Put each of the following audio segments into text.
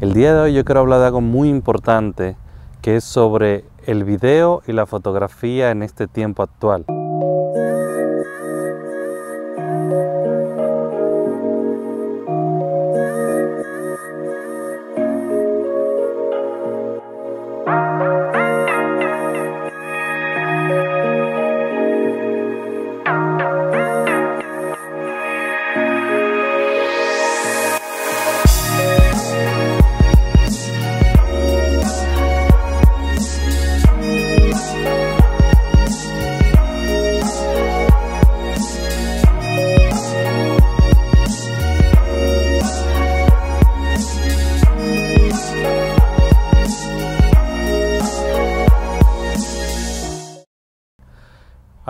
El día de hoy yo quiero hablar de algo muy importante que es sobre el video y la fotografía en este tiempo actual.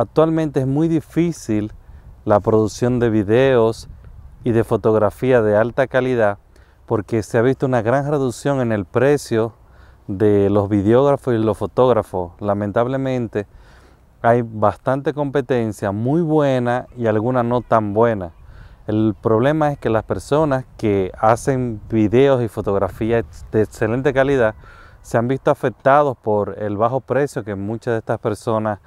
Actualmente es muy difícil la producción de videos y de fotografía de alta calidad porque se ha visto una gran reducción en el precio de los videógrafos y los fotógrafos. Lamentablemente hay bastante competencia muy buena y alguna no tan buena. El problema es que las personas que hacen videos y fotografías de excelente calidad se han visto afectados por el bajo precio que muchas de estas personas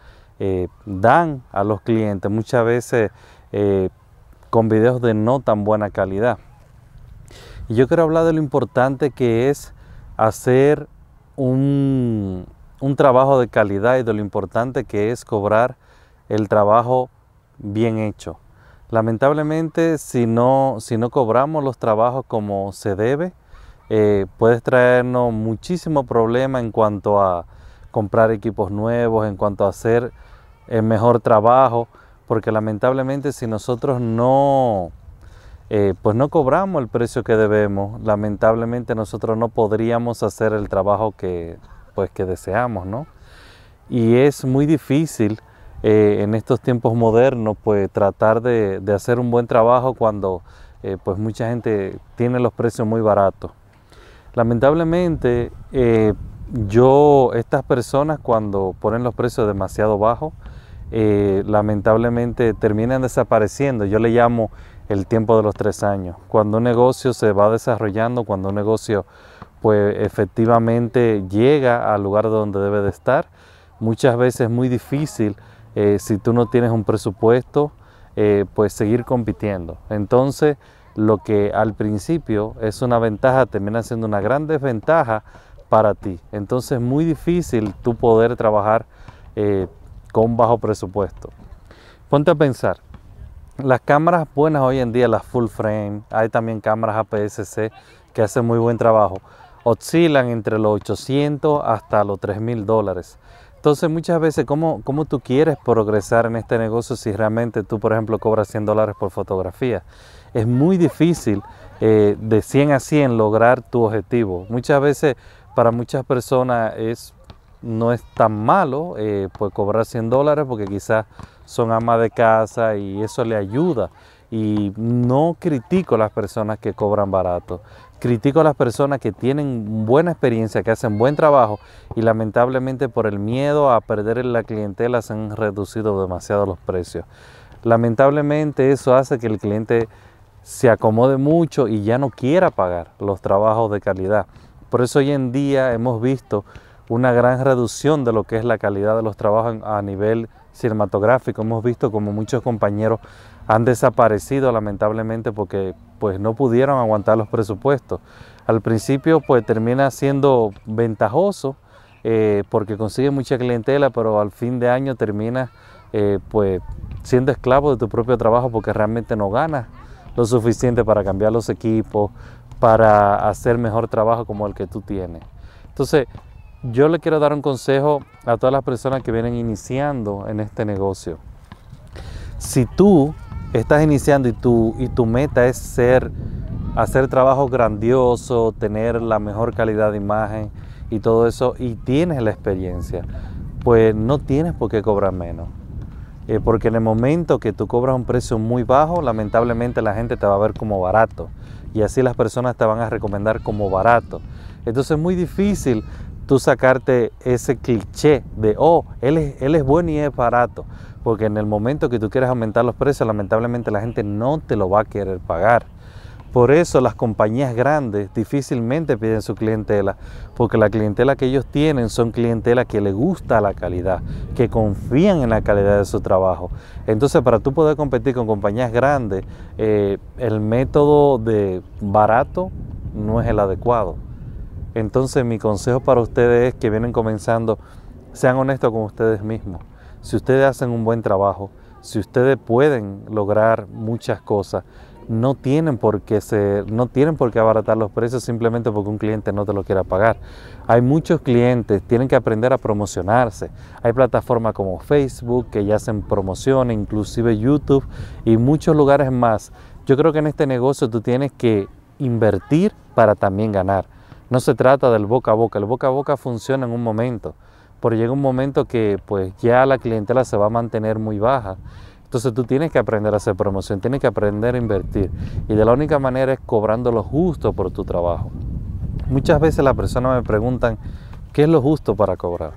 eh, dan a los clientes, muchas veces eh, con videos de no tan buena calidad. Y yo quiero hablar de lo importante que es hacer un, trabajo de calidad y de lo importante que es cobrar el trabajo bien hecho. Lamentablemente, si no, si no cobramos los trabajos como se debe, eh, puedes traernos muchísimo problema en cuanto a comprar equipos nuevos, en cuanto a hacer el eh, mejor trabajo, porque lamentablemente si nosotros no, eh, pues no cobramos el precio que debemos, lamentablemente nosotros no podríamos hacer el trabajo que, pues, que deseamos, ¿no? Y es muy difícil eh, en estos tiempos modernos, pues tratar de, hacer un buen trabajo cuando pues mucha gente tiene los precios muy baratos. Lamentablemente, yo, estas personas cuando ponen los precios demasiado bajos, eh, lamentablemente terminan desapareciendo. Yo le llamo el tiempo de los tres años. Cuando un negocio se va desarrollando, cuando un negocio pues efectivamente llega al lugar donde debe de estar, muchas veces es muy difícil eh, si tú no tienes un presupuesto, eh, pues seguir compitiendo. Entonces, lo que al principio es una ventaja termina siendo una gran desventaja para ti. Entonces es muy difícil tú poder trabajar con bajo presupuesto. Ponte a pensar, las cámaras buenas hoy en día, las full frame, hay también cámaras APS-C que hacen muy buen trabajo, oscilan entre los 800 hasta los 3000 dólares. Entonces muchas veces, ¿cómo, tú quieres progresar en este negocio si realmente tú, por ejemplo, cobras 100 dólares por fotografía? Es muy difícil eh, de 100 a 100 lograr tu objetivo. Muchas veces para muchas personas es no es tan malo eh, pues cobrar 100 dólares porque quizás son amas de casa y eso le ayuda. Y no critico a las personas que cobran barato, critico a las personas que tienen buena experiencia, que hacen buen trabajo y lamentablemente por el miedo a perder la clientela se han reducido demasiado los precios. Lamentablemente eso hace que el cliente se acomode mucho y ya no quiera pagar los trabajos de calidad. Por eso hoy en día hemos visto una gran reducción de lo que es la calidad de los trabajos a nivel cinematográfico. Hemos visto como muchos compañeros han desaparecido lamentablemente porque pues no pudieron aguantar los presupuestos. Al principio pues termina siendo ventajoso eh, porque consigue mucha clientela, pero al fin de año termina eh, pues siendo esclavo de tu propio trabajo porque realmente no ganas lo suficiente para cambiar los equipos, para hacer mejor trabajo como el que tú tienes. Entonces, yo le quiero dar un consejo a todas las personas que vienen iniciando en este negocio. Si tú estás iniciando y tu, y tu meta es ser, hacer trabajo grandioso, tener la mejor calidad de imagen y todo eso, y tienes la experiencia, pues no tienes por qué cobrar menos. Eh, porque en el momento que tú cobras un precio muy bajo, lamentablemente la gente te va a ver como barato. Y así las personas te van a recomendar como barato. Entonces es muy difícil tú sacarte ese cliché de, oh, él es, él es bueno y es barato. Porque en el momento que tú quieres aumentar los precios, lamentablemente la gente no te lo va a querer pagar. Por eso las compañías grandes difícilmente piden su clientela, porque la clientela que ellos tienen son clientela que le gusta la calidad, que confían en la calidad de su trabajo. Entonces, para tú poder competir con compañías grandes, eh, el método de barato no es el adecuado. Entonces mi consejo para ustedes es que vienen comenzando, sean honestos con ustedes mismos. Si ustedes hacen un buen trabajo, si ustedes pueden lograr muchas cosas, no tienen por qué no tienen por qué abaratar los precios simplemente porque un cliente no te lo quiera pagar. Hay muchos clientes, tienen que aprender a promocionarse. Hay plataformas como Facebook que ya hacen promociones, inclusive YouTube y muchos lugares más. Yo creo que en este negocio tú tienes que invertir para también ganar. No se trata del boca a boca, el boca a boca funciona en un momento, pero llega un momento que pues ya la clientela se va a mantener muy baja. Entonces tú tienes que aprender a hacer promoción, tienes que aprender a invertir. Y de la única manera es cobrando lo justo por tu trabajo. Muchas veces las personas me preguntan, ¿qué es lo justo para cobrar?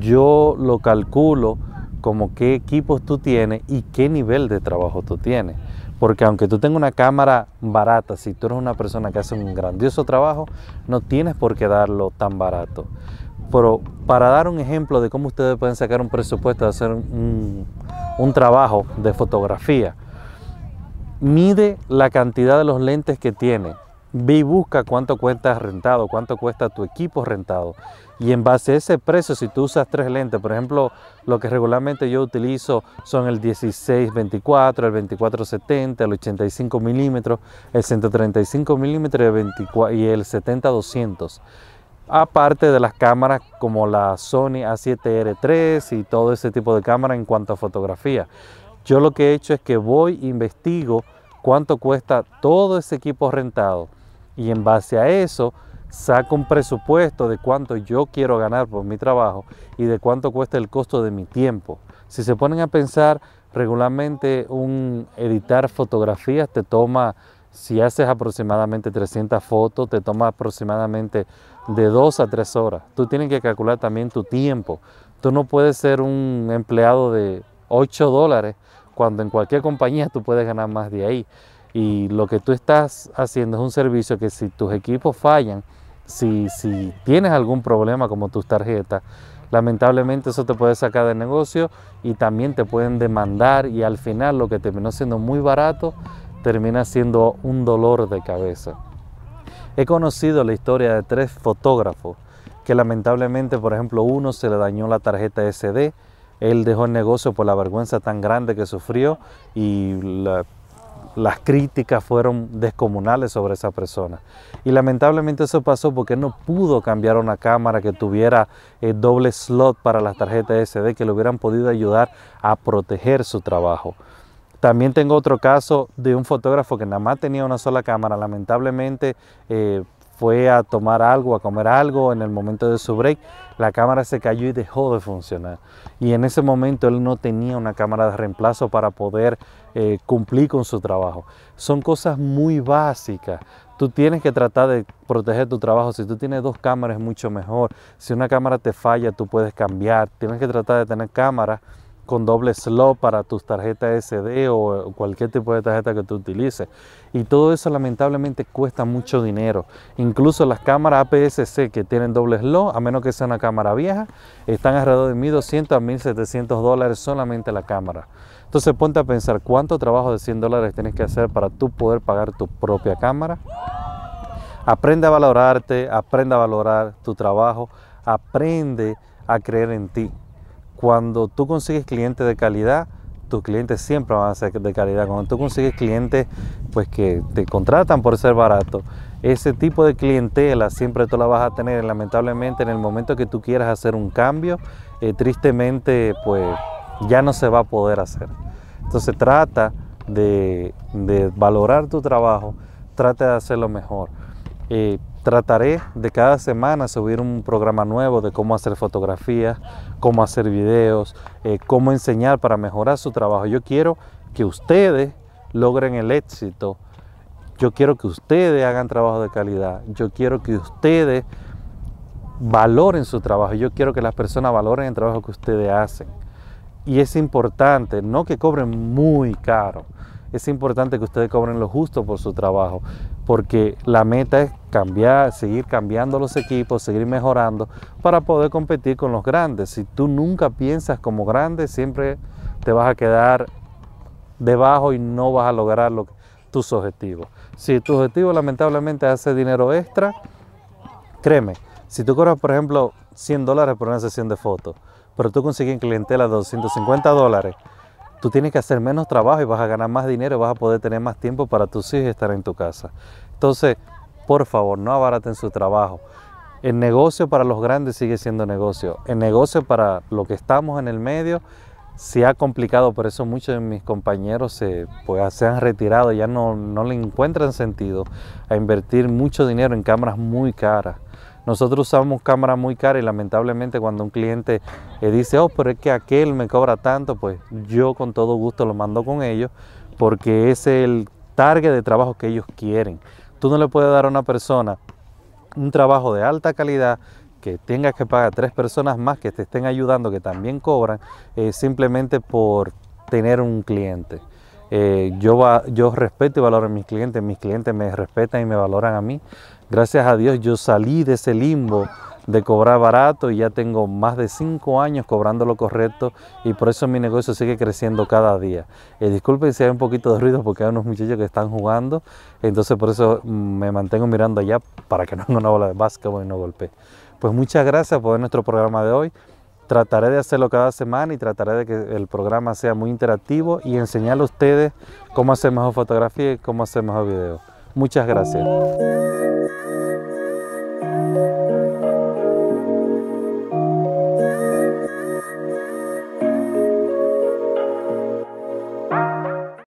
Yo lo calculo como qué equipos tú tienes y qué nivel de trabajo tú tienes. Porque aunque tú tengas una cámara barata, si tú eres una persona que hace un grandioso trabajo, no tienes por qué darlo tan barato. Pero para dar un ejemplo de cómo ustedes pueden sacar un presupuesto de hacer un, un trabajo de fotografía, mide la cantidad de los lentes que tiene Ve busca cuánto cuesta rentado, cuánto cuesta tu equipo rentado. Y en base a ese precio, si tú usas tres lentes, por ejemplo, lo que regularmente yo utilizo son el 16-24, el 24-70, el 85 milímetros, el 135 milímetros y el 70-200. Aparte de las cámaras como la Sony A7R3 y todo ese tipo de cámara en cuanto a fotografía. Yo lo que he hecho es que voy, investigo cuánto cuesta todo ese equipo rentado y en base a eso saco un presupuesto de cuánto yo quiero ganar por mi trabajo y de cuánto cuesta el costo de mi tiempo. Si se ponen a pensar, regularmente un editar fotografías te toma, si haces aproximadamente 300 fotos, te toma aproximadamente de 2 a 3 horas. Tú tienes que calcular también tu tiempo. Tú no puedes ser un empleado de 8 dólares cuando en cualquier compañía tú puedes ganar más de ahí. Y lo que tú estás haciendo es un servicio que si tus equipos fallan, si, si tienes algún problema como tus tarjetas, lamentablemente eso te puede sacar del negocio y también te pueden demandar y al final lo que terminó siendo muy barato termina siendo un dolor de cabeza. He conocido la historia de tres fotógrafos que lamentablemente, por ejemplo, uno se le dañó la tarjeta SD, él dejó el negocio por la vergüenza tan grande que sufrió y la las críticas fueron descomunales sobre esa persona. Y lamentablemente eso pasó porque no pudo cambiar una cámara que tuviera eh, doble slot para las tarjetas SD que le hubieran podido ayudar a proteger su trabajo. También tengo otro caso de un fotógrafo que nada más tenía una sola cámara. Lamentablemente eh, fue a tomar algo, a comer algo, en el momento de su break, la cámara se cayó y dejó de funcionar. Y en ese momento él no tenía una cámara de reemplazo para poder eh, cumplir con su trabajo. Son cosas muy básicas. Tú tienes que tratar de proteger tu trabajo. Si tú tienes dos cámaras es mucho mejor. Si una cámara te falla, tú puedes cambiar. Tienes que tratar de tener cámaras con doble slot para tus tarjetas SD o cualquier tipo de tarjeta que tú utilices. Y todo eso lamentablemente cuesta mucho dinero. Incluso las cámaras APS-C que tienen doble slot, a menos que sea una cámara vieja, están alrededor de 1.200 a 1.700 dólares solamente la cámara. Entonces ponte a pensar cuánto trabajo de 100 dólares tienes que hacer para tú poder pagar tu propia cámara. Aprende a valorarte, aprende a valorar tu trabajo, aprende a creer en ti. Cuando tú consigues clientes de calidad, tus clientes siempre van a ser de calidad. Cuando tú consigues clientes pues que te contratan por ser barato, ese tipo de clientela siempre tú la vas a tener. Lamentablemente en el momento que tú quieras hacer un cambio, eh, tristemente pues ya no se va a poder hacer. Entonces trata de, valorar tu trabajo, trata de hacerlo mejor. Eh, Trataré de cada semana subir un programa nuevo de cómo hacer fotografías, cómo hacer videos, eh, cómo enseñar para mejorar su trabajo. Yo quiero que ustedes logren el éxito. Yo quiero que ustedes hagan trabajo de calidad. Yo quiero que ustedes valoren su trabajo. Yo quiero que las personas valoren el trabajo que ustedes hacen. Y es importante, no que cobren muy caro. Es importante que ustedes cobren lo justo por su trabajo, porque la meta es cambiar, seguir cambiando los equipos, seguir mejorando para poder competir con los grandes. Si tú nunca piensas como grande, siempre te vas a quedar debajo y no vas a lograr tus objetivos. Si tu objetivo lamentablemente hace dinero extra, créeme, si tú cobras por ejemplo 100 dólares por una sesión de fotos, pero tú consigues en clientela 250 dólares, tú tienes que hacer menos trabajo y vas a ganar más dinero y vas a poder tener más tiempo para tus hijos y estar en tu casa. Entonces, por favor, no abaraten su trabajo. El negocio para los grandes sigue siendo negocio. El negocio para los que estamos en el medio se ha complicado, por eso muchos de mis compañeros se, pues, se han retirado, ya no, le encuentran sentido a invertir mucho dinero en cámaras muy caras. Nosotros usamos cámaras muy caras y lamentablemente cuando un cliente eh, dice, oh, pero es que aquel me cobra tanto, pues yo con todo gusto lo mando con ellos porque es el target de trabajo que ellos quieren. Tú no le puedes dar a una persona un trabajo de alta calidad que tengas que pagar tres personas más que te estén ayudando, que también cobran, simplemente por tener un cliente. Eh, yo, yo respeto y valoro a mis clientes, mis clientes me respetan y me valoran a mí. Gracias a Dios yo salí de ese limbo de cobrar barato y ya tengo más de cinco años cobrando lo correcto y por eso mi negocio sigue creciendo cada día. Eh, disculpen si hay un poquito de ruido porque hay unos muchachos que están jugando, entonces por eso mm, me mantengo mirando allá para que no haga una bola de básquetbol y no golpee. Pues muchas gracias por nuestro programa de hoy. Trataré de hacerlo cada semana y trataré de que el programa sea muy interactivo y enseñarle a ustedes cómo hacer mejor fotografía y cómo hacer mejor video. Muchas gracias.